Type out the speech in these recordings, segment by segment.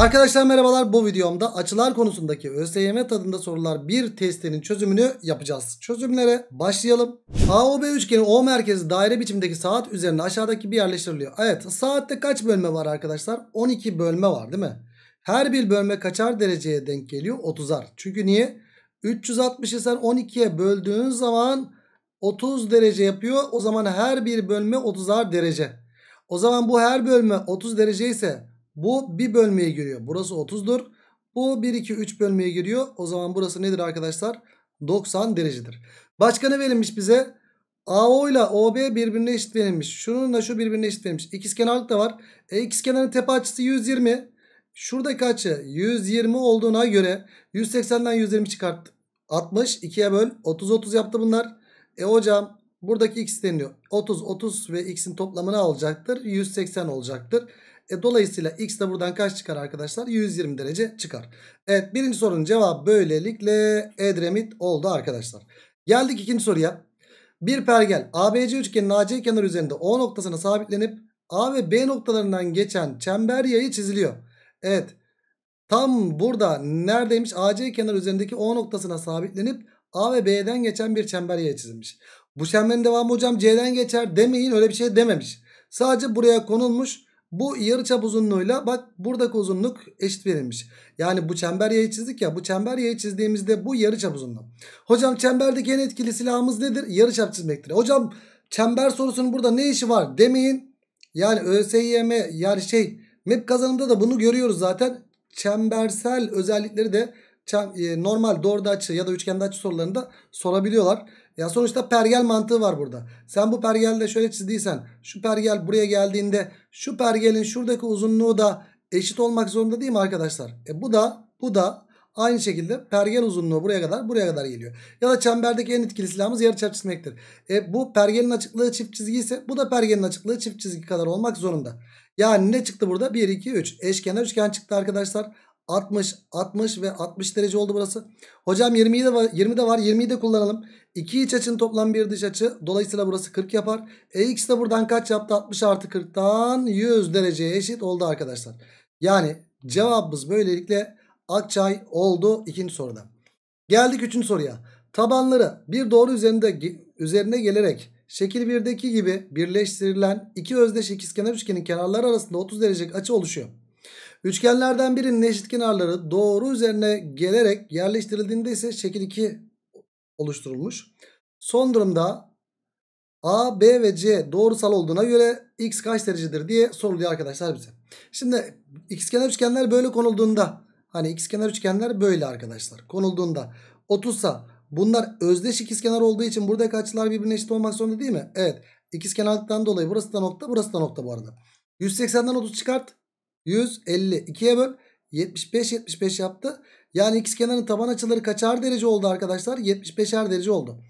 Arkadaşlar merhabalar bu videomda açılar konusundaki ÖSYM tadında sorular bir testinin çözümünü yapacağız. Çözümlere başlayalım. AOB üçgeni O merkezi daire biçimdeki saat üzerine aşağıdaki bir yerleştiriliyor. Evet saatte kaç bölme var arkadaşlar? 12 bölme var değil mi? Her bir bölme kaçar dereceye denk geliyor? 30'ar. Çünkü niye? 360'ı sen 12'ye böldüğün zaman 30 derece yapıyor. O zaman her bir bölme 30'ar derece. O zaman bu her bölme 30 derece ise bu bir bölmeye giriyor. Burası 30'dur. Bu 1, 2, 3 bölmeye giriyor. O zaman burası nedir arkadaşlar? 90 derecedir. Başka ne verilmiş bize? AO ile OB birbirine eşit verilmiş. Şununla şu birbirine eşit verilmiş. İkizkenarlık da var. E, ikizkenarın tepe açısı 120. Şuradaki açı 120 olduğuna göre 180'den 120 çıkart. 60 2'ye böl. 30 30 yaptı bunlar. E hocam buradaki x deniyor. 30 30 ve x'in toplamını alacaktır. 180 olacaktır. E, dolayısıyla x de buradan kaç çıkar arkadaşlar? 120 derece çıkar. Evet birinci sorunun cevabı böylelikle Edremit oldu arkadaşlar. Geldik ikinci soruya. Bir pergel ABC üçgenin AC kenarı üzerinde O noktasına sabitlenip A ve B noktalarından geçen çember yayı çiziliyor. Evet tam burada neredeymiş AC kenarı üzerindeki O noktasına sabitlenip A ve B'den geçen bir çember yayı çizilmiş. Bu çemberin devamı hocam C'den geçer demeyin öyle bir şey dememiş. Sadece buraya konulmuş bu yarıçap uzunluğuyla bak buradaki uzunluk eşit verilmiş. Yani bu çember yayı çizdik ya bu çember yayı çizdiğimizde bu yarıçap uzunluğu. Hocam çemberdeki en etkili silahımız nedir? Yarıçap çizmektir. Hocam çember sorusunun burada ne işi var demeyin. Yani ÖSYM yani şey MEP kazanımda da bunu görüyoruz zaten. Çembersel özellikleri de e, normal doğru açı ya da üçgende açı sorularında sorabiliyorlar. Ya sonuçta pergel mantığı var burada. Sen bu pergelde şöyle çizdiysen şu pergel buraya geldiğinde şu pergelin şuradaki uzunluğu da eşit olmak zorunda değil mi arkadaşlar? E bu da bu da aynı şekilde pergel uzunluğu buraya kadar buraya kadar geliyor. Ya da çemberdeki en etkili silahımız yarıçap çizmektir. E bu pergelin açıklığı çift çizgi ise bu da pergelin açıklığı çift çizgi kadar olmak zorunda. Yani ne çıktı burada? 1 2 3 eşkenar üçgen çıktı arkadaşlar. 60, 60 ve 60 derece oldu burası. Hocam 20 de var, 20 de var. 20'yi de kullanalım. İki iç açının toplam bir dış açı. Dolayısıyla burası 40 yapar. E x de buradan kaç yaptı? 60 artı 40'tan 100 dereceye eşit oldu arkadaşlar. Yani cevabımız böylelikle Akçay oldu ikinci soruda. Geldik üçüncü soruya. Tabanları bir doğru üzerinde üzerine gelerek şekil 1'deki gibi birleştirilen iki özdeş ikizkenar üçgenin kenarları arasında 30 derecelik açı oluşuyor. Üçgenlerden birinin eşit kenarları doğru üzerine gelerek yerleştirildiğinde ise şekil 2 oluşturulmuş. Son durumda A, B ve C doğrusal olduğuna göre x kaç derecedir diye soruluyor arkadaşlar bize. Şimdi xkenar üçgenler böyle konulduğunda hani xkenar üçgenler böyle arkadaşlar konulduğunda 30'sa bunlar özdeş ikizkenar olduğu için burada açılar birbirine eşit olmak zorunda değil mi? Evet. ikizkenarlıktan dolayı burası da nokta burası da nokta bu arada. 180'den 30 çıkart. 150 2'ye böl 75 75 yaptı. Yani x kenarın taban açıları kaçar derece oldu arkadaşlar? 75'er derece oldu.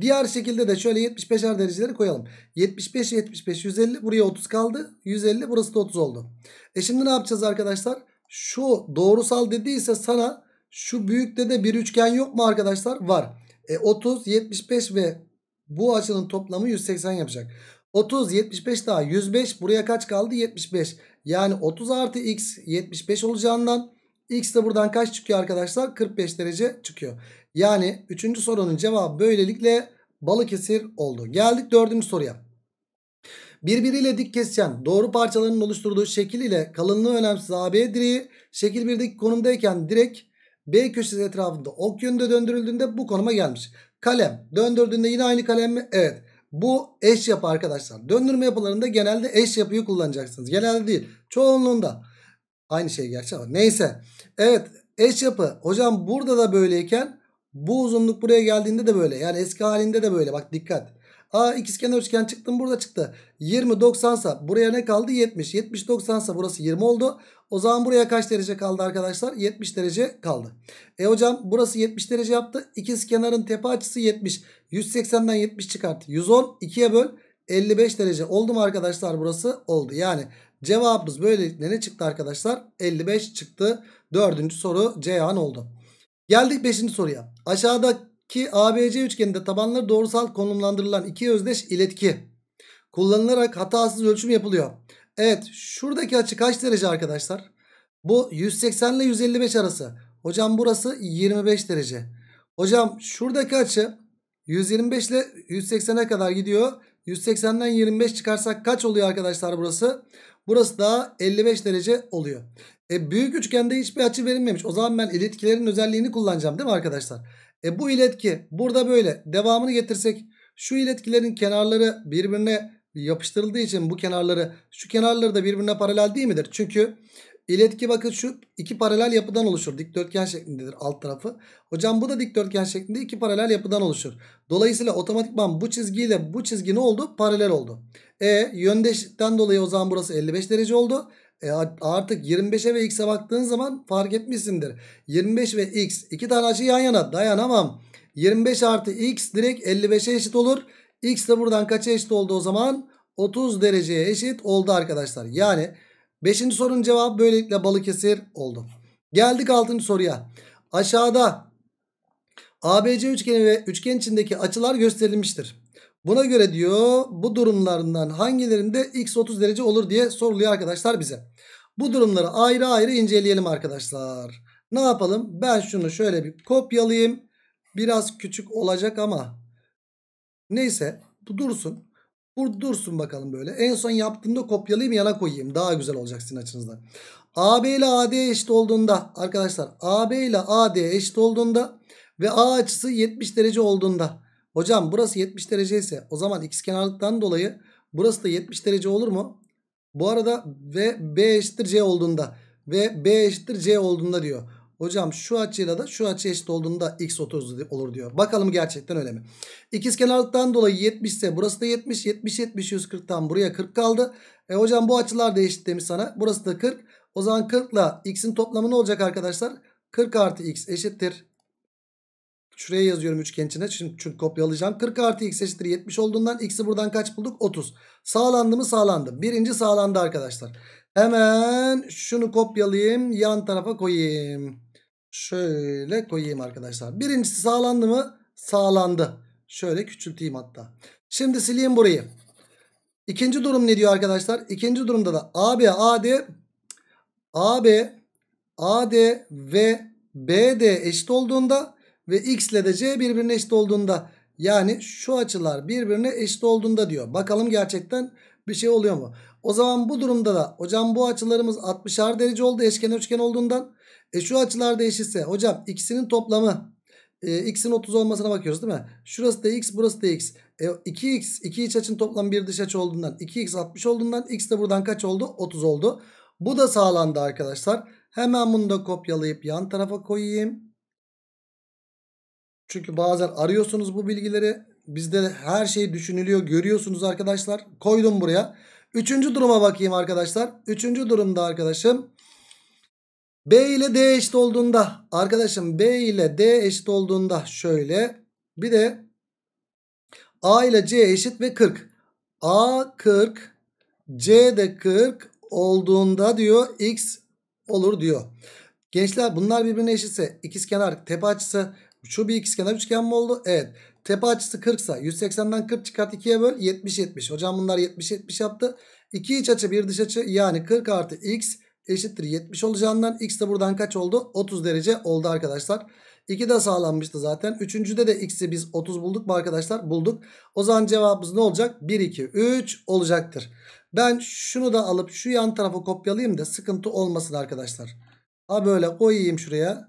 Diğer şekilde de şöyle 75'er dereceleri koyalım. 75 75 150 buraya 30 kaldı. 150 burası da 30 oldu. E şimdi ne yapacağız arkadaşlar? Şu doğrusal dediyse sana şu büyükte de bir üçgen yok mu arkadaşlar? Var. E 30 75 ve bu açının toplamı 180 yapacak. 30 75 daha 105 buraya kaç kaldı 75 yani 30 artı x 75 olacağından x de buradan kaç çıkıyor arkadaşlar 45 derece çıkıyor. Yani 3. sorunun cevabı böylelikle Balıkesir oldu. Geldik 4. soruya. Birbiriyle dik kesişen doğru parçalarının oluşturduğu şekil ile kalınlığı önemsiz AB direği şekil 1'deki konumdayken direk B köşesi etrafında ok yönünde döndürüldüğünde bu konuma gelmiş. Kalem döndürdüğünde yine aynı kalem mi? Evet. Bu eş yapı arkadaşlar. Döndürme yapılarında genelde eş yapıyı kullanacaksınız. Genelde değil. Çoğunluğunda. Aynı şey gerçi ama neyse. Evet eş yapı. Hocam burada da böyleyken bu uzunluk buraya geldiğinde de böyle. Yani eski halinde de böyle. Bak dikkat. A ikizkenar üçgen çıktım burada çıktı. 20 90 sa buraya ne kaldı? 70. 70 90 sa burası 20 oldu. O zaman buraya kaç derece kaldı arkadaşlar? 70 derece kaldı. E hocam burası 70 derece yaptı. İkiz kenarın tepe açısı 70. 180'den 70 çıkart. 110 2'ye böl. 55 derece oldu mu arkadaşlar burası? Oldu. Yani cevabımız böylelikle ne çıktı arkadaşlar? 55 çıktı. Dördüncü soru Ceyhan oldu. Geldik beşinci soruya. Aşağıdaki ABC üçgeninde tabanları doğrusal konumlandırılan iki özdeş iletki kullanılarak hatasız ölçüm yapılıyor. Evet şuradaki açı kaç derece arkadaşlar? Bu 180 ile 155 arası. Hocam burası 25 derece. Hocam şuradaki açı 125 ile 180'e kadar gidiyor. 180'den 25 çıkarsak kaç oluyor arkadaşlar burası? Burası da 55 derece oluyor. E, büyük üçgende hiçbir açı verilmemiş. O zaman ben iletkilerin özelliğini kullanacağım değil mi arkadaşlar? E, bu iletki burada böyle devamını getirsek şu iletkilerin kenarları birbirine yapıştırıldığı için bu kenarları şu kenarları da birbirine paralel değil midir? Çünkü iletki bakın şu iki paralel yapıdan oluşur. Dikdörtgen şeklindedir alt tarafı. Hocam bu da dikdörtgen şeklinde iki paralel yapıdan oluşur. Dolayısıyla otomatikman bu çizgiyle bu çizgi ne oldu? Paralel oldu. E yöndeşten dolayı o zaman burası 55 derece oldu. E artık 25'e ve x'e baktığın zaman fark etmişsindir. 25 ve x iki tane açı yan yana dayanamam. 25 artı x direkt 55'e eşit olur. X de buradan kaça eşit oldu o zaman? 30 dereceye eşit oldu arkadaşlar. Yani 5. sorunun cevabı böylelikle Balıkesir oldu. Geldik 6. soruya. Aşağıda ABC üçgeni ve üçgen içindeki açılar gösterilmiştir. Buna göre diyor bu durumlarından hangilerinde x 30 derece olur diye soruluyor arkadaşlar bize. Bu durumları ayrı ayrı inceleyelim arkadaşlar. Ne yapalım? Ben şunu şöyle bir kopyalayayım. Biraz küçük olacak ama neyse bu dursun. Burada dursun bakalım böyle. En son yaptığımda kopyalayayım yana koyayım. Daha güzel olacak sizin açınızdan. AB ile AD eşit olduğunda arkadaşlar AB ile AD eşit olduğunda ve A açısı 70 derece olduğunda. Hocam burası 70 derece ise o zaman x kenarlıktan dolayı burası da 70 derece olur mu? Bu arada ve B eşittir C olduğunda ve B eşittir C olduğunda diyor. Hocam şu açıyla da şu açı eşit olduğunda x 30 olur diyor. Bakalım gerçekten öyle mi? İkiz kenarlıktan dolayı 70 ise burası da 70. 70 70 140'tan buraya 40 kaldı. E hocam bu açılar da eşit demiş sana. Burası da 40. O zaman 40 ile x'in toplamı ne olacak arkadaşlar? 40 artı x eşittir. Şuraya yazıyorum üçgen içine. Şimdi çünkü kopyalayacağım. 40 artı x eşittir 70 olduğundan x'i buradan kaç bulduk? 30. Sağlandı mı? Sağlandı. Birinci sağlandı arkadaşlar. Hemen şunu kopyalayayım. Yan tarafa koyayım. Şöyle koyayım arkadaşlar. Birincisi sağlandı mı? Sağlandı. Şöyle küçülteyim hatta. Şimdi sileyim burayı. İkinci durum ne diyor arkadaşlar? İkinci durumda da AB, AD, AB, AD ve BD eşit olduğunda ve X ile de C birbirine eşit olduğunda yani şu açılar birbirine eşit olduğunda diyor. Bakalım gerçekten bir şey oluyor mu? O zaman bu durumda da hocam bu açılarımız 60'ar derece oldu eşkenar üçgen olduğundan e şu açılar da eşitse hocam ikisinin toplamı e, x'in 30 olmasına bakıyoruz değil mi? Şurası da x burası da x. E, 2x 2 iç açın toplam bir dış açı olduğundan 2x 60 olduğundan x de buradan kaç oldu? 30 oldu. Bu da sağlandı arkadaşlar. Hemen bunu da kopyalayıp yan tarafa koyayım. Çünkü bazen arıyorsunuz bu bilgileri. Bizde her şey düşünülüyor görüyorsunuz arkadaşlar. Koydum buraya. Üçüncü duruma bakayım arkadaşlar. Üçüncü durumda arkadaşım B ile D eşit olduğunda arkadaşım B ile D eşit olduğunda şöyle bir de A ile C eşit ve 40. A 40 C de 40 olduğunda diyor X olur diyor. Gençler bunlar birbirine eşitse ikizkenar tepe açısı şu bir ikizkenar üçgen mi oldu? Evet. Tepe açısı 40 ise 180'den 40 çıkart 2'ye böl 70 70. Hocam bunlar 70 70 yaptı. 2 iç açı bir dış açı yani 40 artı X eşittir 70 olacağından x de buradan kaç oldu? 30 derece oldu arkadaşlar. 2 de sağlanmıştı zaten. Üçüncüde de x'i biz 30 bulduk mu arkadaşlar? Bulduk. O zaman cevabımız ne olacak? 1, 2, 3 olacaktır. Ben şunu da alıp şu yan tarafa kopyalayayım da sıkıntı olmasın arkadaşlar. Ha böyle koyayım şuraya.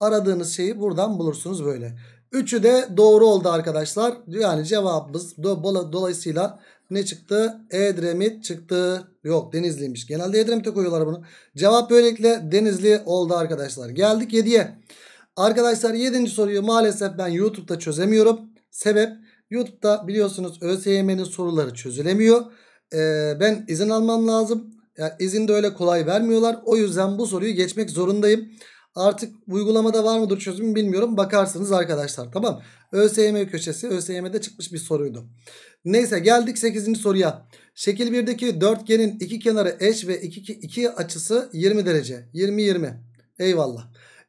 Aradığınız şeyi buradan bulursunuz böyle. Üçü de doğru oldu arkadaşlar. Yani cevabımız do dolayısıyla ne çıktı? Edremit çıktı. Yok Denizli'ymiş. Genelde Edremit'e koyuyorlar bunu. Cevap böylelikle Denizli oldu arkadaşlar. Geldik 7'ye. Arkadaşlar 7. soruyu maalesef ben YouTube'da çözemiyorum. Sebep YouTube'da biliyorsunuz ÖSYM'nin soruları çözülemiyor. Ee, ben izin almam lazım. Yani izin de öyle kolay vermiyorlar. O yüzden bu soruyu geçmek zorundayım. Artık uygulamada var mıdır çözümü bilmiyorum. Bakarsınız arkadaşlar tamam. ÖSYM köşesi ÖSYM'de çıkmış bir soruydu. Neyse geldik 8. soruya. Şekil 1'deki dörtgenin iki kenarı eş ve iki, iki açısı 20 derece. 20-20. Eyvallah.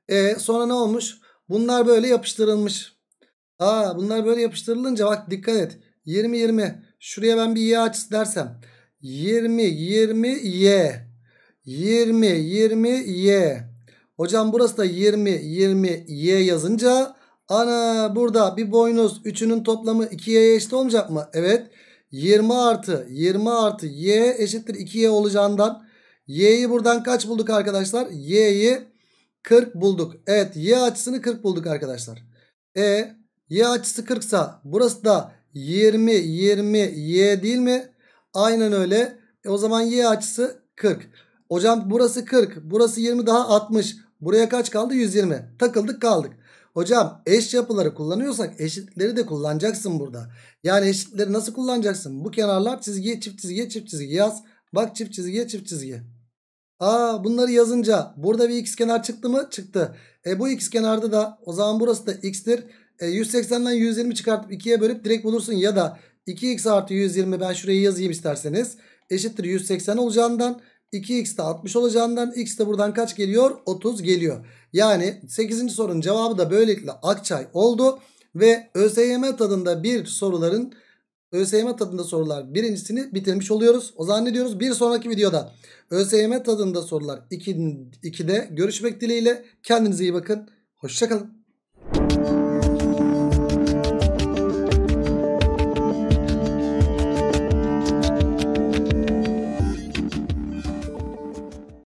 E, sonra ne olmuş? Bunlar böyle yapıştırılmış. Aa, bunlar böyle yapıştırılınca bak dikkat et. 20-20. Şuraya ben bir y açısı dersem. 20-20 y. 20-20 y. Hocam burası da 20 20 y yazınca ana burada bir boynuz 3'ünün toplamı 2y'ye eşit olmayacak mı? Evet 20 artı 20 artı y eşittir 2y olacağından y'yi buradan kaç bulduk arkadaşlar? y'yi 40 bulduk. Evet y açısını 40 bulduk arkadaşlar. E y açısı 40 sa burası da 20 20 y değil mi? Aynen öyle. E o zaman y açısı 40. Hocam burası 40. Burası 20 daha 60. Buraya kaç kaldı? 120. Takıldık kaldık. Hocam eş yapıları kullanıyorsak eşitleri de kullanacaksın burada. Yani eşitleri nasıl kullanacaksın? Bu kenarlar çizgi, çift çizgi, çift çizgi yaz. Bak çift çizgiye çift çizgi. Aa bunları yazınca burada bir x kenar çıktı mı? Çıktı. E bu x kenarda da o zaman burası da x'tir. E, 180'den 120 çıkartıp 2'ye bölüp direkt bulursun ya da 2x artı 120 ben şurayı yazayım isterseniz. Eşittir 180 olacağından 2x de 60 olacağından x de buradan kaç geliyor? 30 geliyor. Yani 8. sorunun cevabı da böylelikle Akçay oldu. Ve ÖSYM tadında bir soruların ÖSYM tadında sorular birincisini bitirmiş oluyoruz. O zaman ne diyoruz? Bir sonraki videoda ÖSYM tadında sorular 2'de görüşmek dileğiyle. Kendinize iyi bakın. Hoşçakalın.